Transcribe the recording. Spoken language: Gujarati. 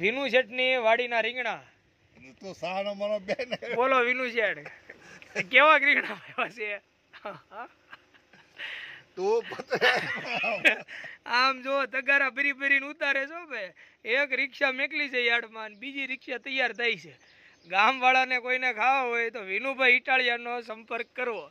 વિનુ શેઠની વાડીના રીંગણા તો સાનો બોલો વિનુ શેઠ કેવા રીંગણા છે આમ જો તગારા ભરી ફરી ને ઉતારે છો ભાઈ એક રિક્ષા મેકલી છે યાર્ડમાં બીજી રિક્ષા તૈયાર થઈ છે ગામ વાળા ને કોઈને ખાવા હોય તો વિનુભાઈ નો સંપર્ક કરવો